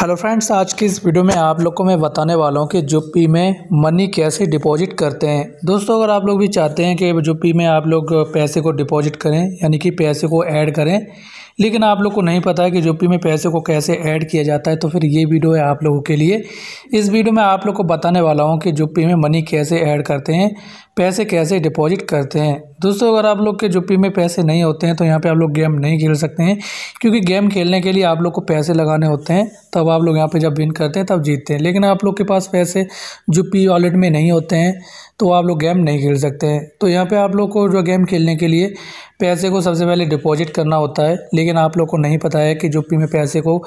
hello friends आज की इस वीडियो में आप लोग को मैं बताने वाला हूँ कि जुप्पी में मनी कैसे डिपॉजिट करते हैं दोस्तों अगर आप लोग भी चाहते हैं कि जुप्पी में आप लोग पैसे को डिपॉजिट करें यानी कि पैसे को ऐड करें लेकिन आप लोग को नहीं पता है कि जुप्पी में पैसे को कैसे ऐड किया जाता है तो फिर ये वीडियो है आप लोगों के लिए इस वीडियो में आप लोग को बताने वाला हूँ कि जुप्पी में मनी कैसे ऐड करते हैं पैसे कैसे डिपॉजिट करते हैं दोस्तों अगर आप लोग के जुप्पी में पैसे नहीं होते हैं तो यहाँ पे आप लोग गेम नहीं खेल सकते हैं क्योंकि गेम खेलने के लिए आप लोग को पैसे लगाने होते हैं तब आप लोग यहाँ पे जब विन करते हैं तब जीतते हैं लेकिन आप लोग के पास पैसे जुप्पी वॉलेट में नहीं होते हैं तो आप लोग गेम नहीं खेल सकते हैं तो यहाँ पर आप लोग को जो गेम खेलने के लिए पैसे को सबसे पहले डिपॉजिट करना होता है लेकिन आप लोग को नहीं पता है कि जुप्पी में पैसे को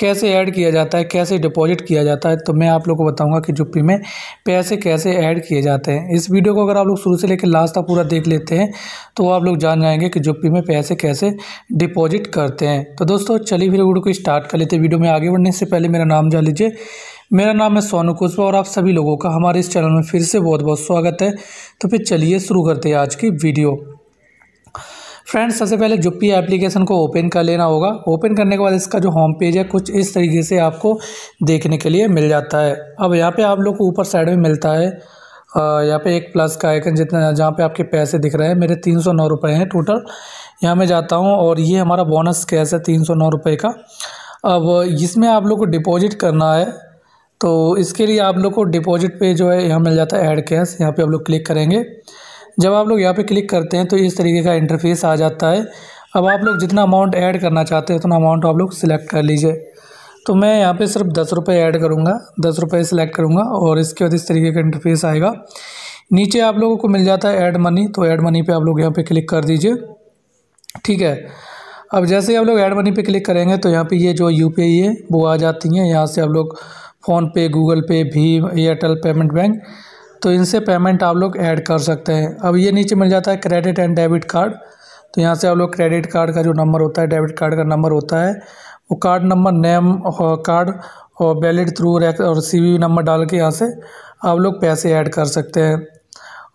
कैसे ऐड किया जाता है कैसे डिपॉजिट किया जाता है तो मैं आप लोग को बताऊँगा कि जुप्पी में पैसे कैसे ऐड किए जाते हैं इस वीडियो को अगर आप लोग शुरू से लेकर लास्ट तक पूरा देख लेते हैं तो आप लोग जान जाएंगे कि जुप्पी में पैसे कैसे डिपॉजिट करते हैं तो दोस्तों चलिए फिर वीडियो को स्टार्ट कर लेते हैं वीडियो में आगे बढ़ने से पहले मेरा नाम जान लीजिए मेरा नाम है सोनू कुशवा और आप सभी लोगों का हमारे इस चैनल में फिर से बहुत बहुत स्वागत है तो फिर चलिए शुरू करते हैं आज की वीडियो फ्रेंड्स सबसे पहले जुप्पी एप्लीकेशन को ओपन कर लेना होगा ओपन करने के बाद इसका जो होम पेज है कुछ इस तरीके से आपको देखने के लिए मिल जाता है अब यहाँ पे आप लोग को ऊपर साइड में मिलता है यहाँ पे एक प्लस का आइकन जितना जहाँ पे आपके पैसे दिख रहे हैं मेरे तीन सौ नौ रुपये हैं टोटल यहाँ मैं जाता हूँ और ये हमारा बोनस कैस है तीन सौ नौ रुपये का अब इसमें आप लोग को डिपॉजिट करना है तो इसके लिए आप लोग को डिपॉजिट पे जो है यहाँ मिल जाता है ऐड कैश यहाँ पे आप लोग क्लिक करेंगे जब आप लोग यहाँ पे क्लिक करते हैं तो इस तरीके का इंटरफेस आ जाता है अब आप लोग जितना अमाउंट ऐड करना चाहते हैं उतना अमाउंट आप लोग सिलेक्ट कर लीजिए तो मैं यहाँ पे सिर्फ दस रुपये ऐड करूँगा दस रुपये सेलेक्ट करूँगा और इसके बाद इस तरीके का इंटरफेस आएगा नीचे आप लोगों को मिल जाता है ऐड मनी तो ऐड मनी पे आप लोग यहाँ पे क्लिक कर दीजिए ठीक है अब जैसे आप लोग ऐड मनी पे क्लिक करेंगे तो यहाँ पे ये जो यू है वो आ जाती हैं यहाँ से आप लोग फ़ोनपे गूगल पे भीम एयरटेल पेमेंट बैंक तो इनसे पेमेंट आप लोग ऐड कर सकते हैं अब ये नीचे मिल जाता है क्रेडिट एंड डेबिट कार्ड तो यहाँ से आप लोग क्रेडिट कार्ड का जो नंबर होता है डेबिट कार्ड का नंबर होता है वो कार्ड नंबर नेम और कार्ड और वैलिड थ्रू और सी वी नंबर डाल के यहाँ से आप लोग पैसे ऐड कर सकते हैं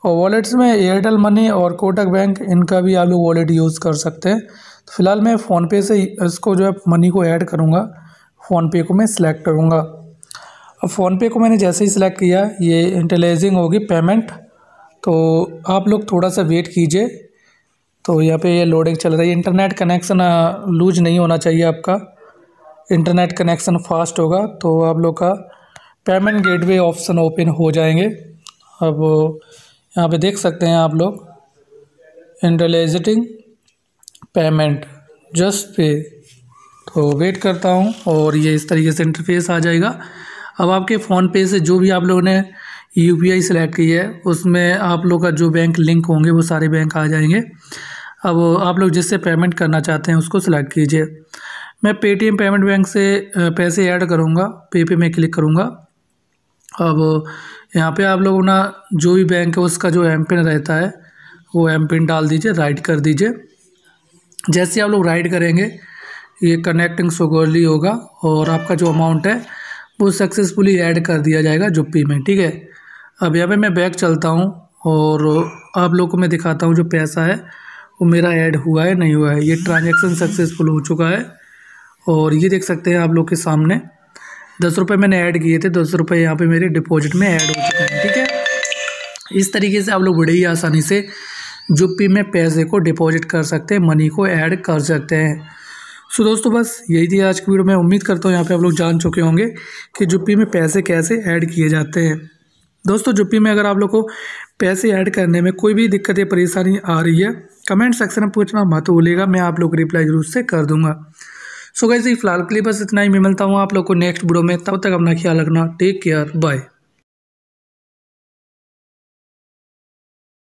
और वॉलेट्स में एयरटेल मनी और कोटक बैंक इनका भी आप लोग वॉलेट यूज़ कर सकते हैं तो फिलहाल मैं फ़ोनपे से इसको जो है मनी को ऐड करूँगा फ़ोनपे को मैं सिलेक्ट करूँगा अब फ़ोनपे को मैंने जैसे ही सिलेक्ट किया ये इंटेलाइजिंग होगी पेमेंट तो आप लोग थोड़ा सा वेट कीजिए तो यहाँ पे ये लोडिंग चल रही है इंटरनेट कनेक्शन लूज नहीं होना चाहिए आपका इंटरनेट कनेक्शन फास्ट होगा तो आप लोग का पेमेंट गेटवे ऑप्शन ओपन हो जाएंगे अब यहाँ पे देख सकते हैं आप लोग इंटरलेजिटिंग पेमेंट जस्ट पे तो वेट करता हूँ और ये इस तरीके से इंटरफेस आ जाएगा अब आपके फ़ोन पे से जो भी आप लोगों ने यू पी आई सिलेक्ट की है उसमें आप लोग का जो बैंक लिंक होंगे वो सारे बैंक आ जाएंगे अब आप लोग जिससे पेमेंट करना चाहते हैं उसको सिलेक्ट कीजिए मैं पेटीएम पेमेंट बैंक से पैसे ऐड करूँगा पे पे में क्लिक करूँगा अब यहाँ पे आप लोग ना जो भी बैंक है उसका जो एम पिन रहता है वो एम पिन डाल दीजिए राइट कर दीजिए जैसे आप लोग राइट करेंगे ये कनेक्टिंग सोगोली होगा और आपका जो अमाउंट है वो सक्सेसफुली ऐड कर दिया जाएगा जुप्पी में ठीक है अब यहाँ पे मैं बैग चलता हूँ और आप लोग को मैं दिखाता हूँ जो पैसा है वो मेरा ऐड हुआ है नहीं हुआ है ये ट्रांजेक्शन सक्सेसफुल हो चुका है और ये देख सकते हैं आप लोग के सामने दस रुपये मैंने ऐड किए थे दस रुपये यहाँ पे मेरे डिपॉजिट में ऐड हो चुके हैं ठीक है इस तरीके से आप लोग बड़े ही आसानी से जुप्पी में पैसे को डिपॉजिट कर सकते हैं मनी को ऐड कर सकते हैं सो दोस्तों बस यही थी आज की वीडियो में उम्मीद करता हूँ यहाँ पे आप लोग जान चुके होंगे कि जुप्पी में पैसे कैसे ऐड किए जाते हैं दोस्तों जुप्पी में अगर आप लोग को पैसे ऐड करने में कोई भी दिक्कत या परेशानी आ रही है कमेंट सेक्शन में पूछना मत भूलिएगा मैं आप लोग रिप्लाई जरूर से कर दूँगा सो गैस फिलहाल के लिए बस इतना ही मैं मिलता हूँ आप लोग को नेक्स्ट वीडियो में तब तक अपना ख्याल रखना टेक केयर बाय